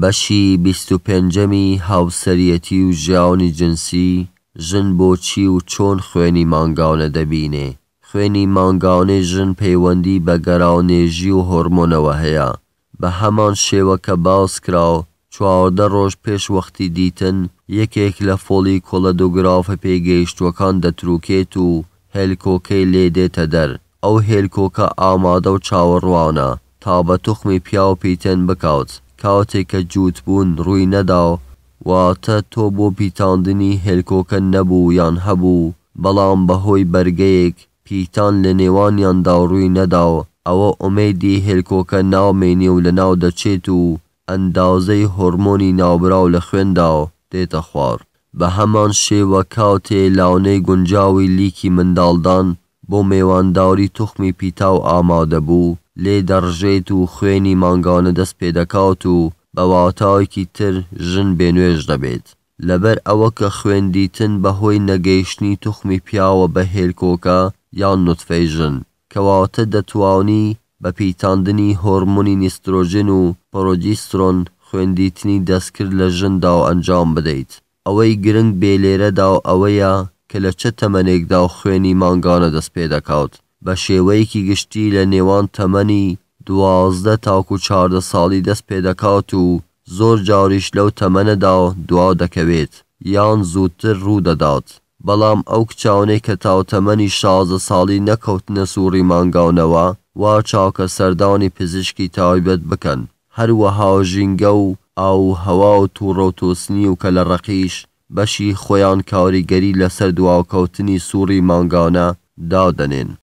بەشی بیست و پێنجەمی هاوسەرەتی و ژیاونی جنسی ژن بۆچی و چۆن خوێنی مانگاونە دەبینێ خوێنی مانگاونەی ژن پەیوەندی بە گەراونێژی و هۆرمۆنەوە هەیە بە هەمان شێوە کە باس کراو چواردە ڕۆژ پێشوەختی دیتن یەکێک لە فۆلی کۆڵە دوگرافە پێگەیشتوەکان دەتروکێت و هێلکۆکەی لێدێتە دەر ئەو هێلکۆکە ئامادە و چاوەڕوانە تا بە توخمی پیا و پیتەن بکات کاتێککە جووت بوون ڕووی نەداوە واتە تۆ بۆ پیتاندنی هێلکۆکە نەبوو یان هەبوو بەڵام بەهۆی بەرگەیەک پیتان لە نێوانیان داڕووی نەداوە ئەوە ئۆمەدی هێلکۆکە ناومێنی و لە ناو دەچێت و ئەندازەی هۆرمۆنی ناوبراو لە خوێنداوە دێتە خوار بە هەمان شێوە کاوتێ لاونەی گونجاوی لیکی منداڵدان بۆ مێوانداوری توخمی پیتا و ئامادە بوو لێ دەڕژێت و خوێنی مانگانە دەست پێدەکات و بە واتایکی تر ژن بێنوێژ دەبێت لەبەر ئەوە کە خوێندیتن بەهۆی نەگەیشتنی توخمی پیاوە بە هێلکۆکە یان نوتفەی ژن کەواتە دەتوانی بە پیتاندنی هۆرمونی نیسترۆژن و پۆرۆجیسترۆن خوێندیتنی دەستکرد لە ژندا و ئەنجام بدەیت ئەوەی گرنگ بێلێرەدا و ئەوەیە کە لە چه تەمەنێکدا و خوێنی مانگانە دەست پێ دەکات بە شێوەیەکی گشتی لە نێوان تەمەنی دوازدە تاکو چاردە ساڵی دەست پێدەکات و زۆر جاریش لەو تەمەنەدا دوا دەکەوێت یان زووتر ڕوودەدات بەڵام ئەو کچاونەی کە تاوتەمەنی شازە ساڵی نەکەوتنە سووری مانگاونەوە وا چاکە سەردانی پزیشکی تایبەت بکەن هەروەها ژینگە و ئاو هەوا و تووڕۆتۆسنی و کە لە ڕەقیش بەشی خۆیان کاریگەری لەسەر دواوکەوتنی سووری مانگانە دادەنێن